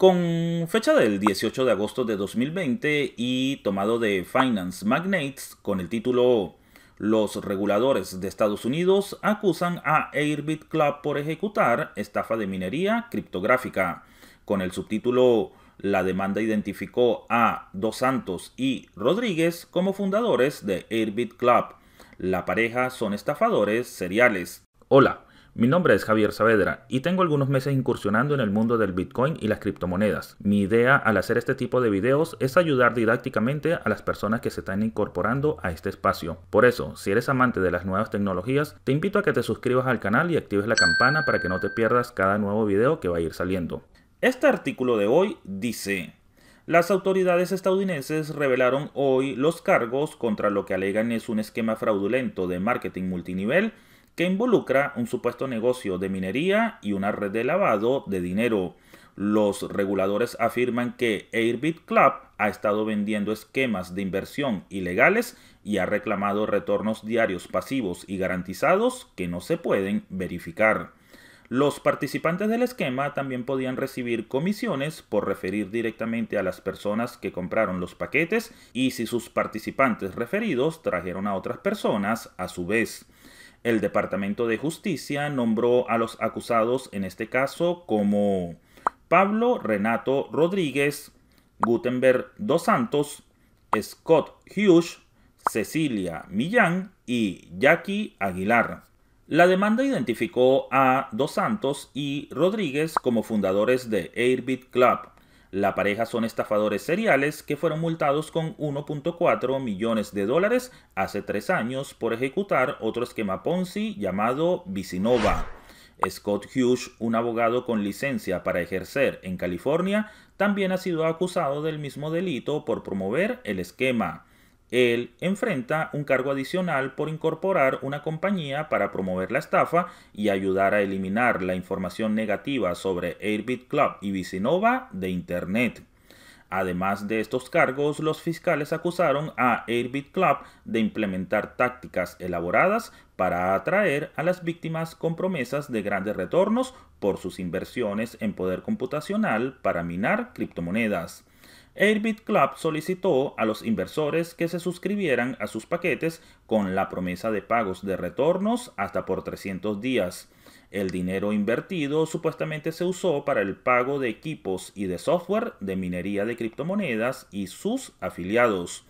Con fecha del 18 de agosto de 2020 y tomado de Finance Magnates con el título Los reguladores de Estados Unidos acusan a Airbit Club por ejecutar estafa de minería criptográfica. Con el subtítulo La demanda identificó a Dos Santos y Rodríguez como fundadores de Airbit Club. La pareja son estafadores seriales. Hola. Mi nombre es Javier Saavedra y tengo algunos meses incursionando en el mundo del Bitcoin y las criptomonedas. Mi idea al hacer este tipo de videos es ayudar didácticamente a las personas que se están incorporando a este espacio. Por eso, si eres amante de las nuevas tecnologías, te invito a que te suscribas al canal y actives la campana para que no te pierdas cada nuevo video que va a ir saliendo. Este artículo de hoy dice... Las autoridades estadounidenses revelaron hoy los cargos contra lo que alegan es un esquema fraudulento de marketing multinivel que involucra un supuesto negocio de minería y una red de lavado de dinero. Los reguladores afirman que Airbit Club ha estado vendiendo esquemas de inversión ilegales y ha reclamado retornos diarios pasivos y garantizados que no se pueden verificar. Los participantes del esquema también podían recibir comisiones por referir directamente a las personas que compraron los paquetes y si sus participantes referidos trajeron a otras personas a su vez. El Departamento de Justicia nombró a los acusados en este caso como Pablo Renato Rodríguez, Gutenberg Dos Santos, Scott Hughes, Cecilia Millán y Jackie Aguilar. La demanda identificó a Dos Santos y Rodríguez como fundadores de Airbit Club, la pareja son estafadores seriales que fueron multados con 1.4 millones de dólares hace tres años por ejecutar otro esquema Ponzi llamado Visinova. Scott Hughes, un abogado con licencia para ejercer en California, también ha sido acusado del mismo delito por promover el esquema. Él enfrenta un cargo adicional por incorporar una compañía para promover la estafa y ayudar a eliminar la información negativa sobre Airbit Club y Visinova de Internet. Además de estos cargos, los fiscales acusaron a Airbit Club de implementar tácticas elaboradas para atraer a las víctimas con promesas de grandes retornos por sus inversiones en poder computacional para minar criptomonedas. Airbit Club solicitó a los inversores que se suscribieran a sus paquetes con la promesa de pagos de retornos hasta por 300 días. El dinero invertido supuestamente se usó para el pago de equipos y de software de minería de criptomonedas y sus afiliados.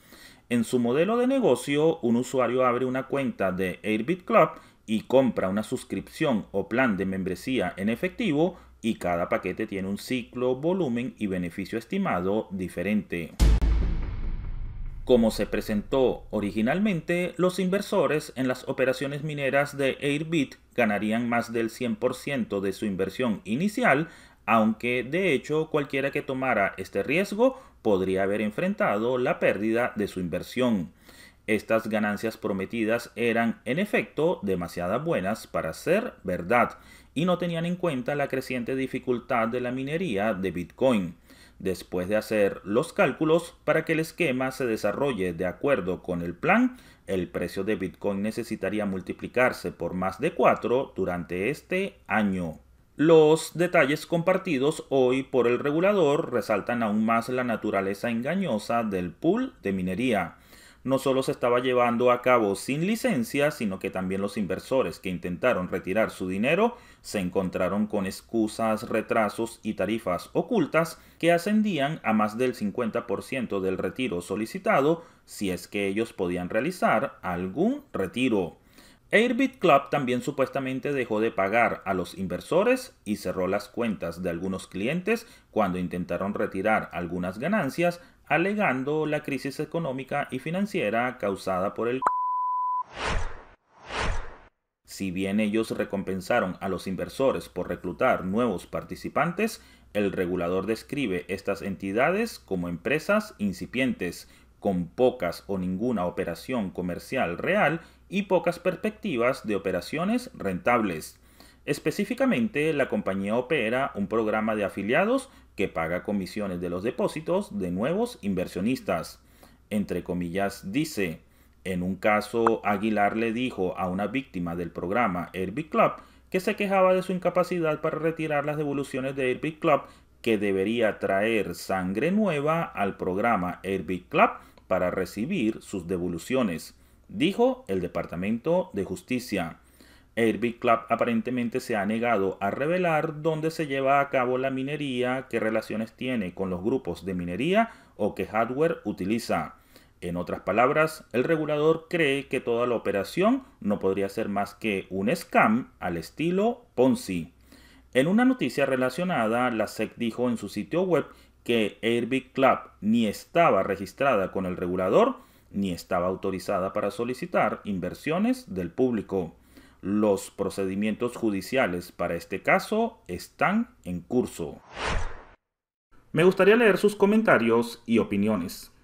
En su modelo de negocio, un usuario abre una cuenta de Airbit Club y compra una suscripción o plan de membresía en efectivo y cada paquete tiene un ciclo, volumen y beneficio estimado diferente. Como se presentó originalmente, los inversores en las operaciones mineras de Airbit ganarían más del 100% de su inversión inicial, aunque de hecho cualquiera que tomara este riesgo podría haber enfrentado la pérdida de su inversión. Estas ganancias prometidas eran, en efecto, demasiado buenas para ser verdad y no tenían en cuenta la creciente dificultad de la minería de Bitcoin. Después de hacer los cálculos para que el esquema se desarrolle de acuerdo con el plan, el precio de Bitcoin necesitaría multiplicarse por más de 4 durante este año. Los detalles compartidos hoy por el regulador resaltan aún más la naturaleza engañosa del pool de minería no solo se estaba llevando a cabo sin licencia, sino que también los inversores que intentaron retirar su dinero se encontraron con excusas, retrasos y tarifas ocultas que ascendían a más del 50% del retiro solicitado si es que ellos podían realizar algún retiro. Airbit Club también supuestamente dejó de pagar a los inversores y cerró las cuentas de algunos clientes cuando intentaron retirar algunas ganancias alegando la crisis económica y financiera causada por el... Si bien ellos recompensaron a los inversores por reclutar nuevos participantes, el regulador describe estas entidades como empresas incipientes, con pocas o ninguna operación comercial real y pocas perspectivas de operaciones rentables. Específicamente, la compañía opera un programa de afiliados que paga comisiones de los depósitos de nuevos inversionistas. Entre comillas, dice, en un caso, Aguilar le dijo a una víctima del programa Airbnb Club que se quejaba de su incapacidad para retirar las devoluciones de Airbnb Club que debería traer sangre nueva al programa Airbnb Club para recibir sus devoluciones, dijo el Departamento de Justicia. Airbnb Club aparentemente se ha negado a revelar dónde se lleva a cabo la minería, qué relaciones tiene con los grupos de minería o qué hardware utiliza. En otras palabras, el regulador cree que toda la operación no podría ser más que un scam al estilo Ponzi. En una noticia relacionada, la SEC dijo en su sitio web que Airbit Club ni estaba registrada con el regulador ni estaba autorizada para solicitar inversiones del público. Los procedimientos judiciales para este caso están en curso. Me gustaría leer sus comentarios y opiniones.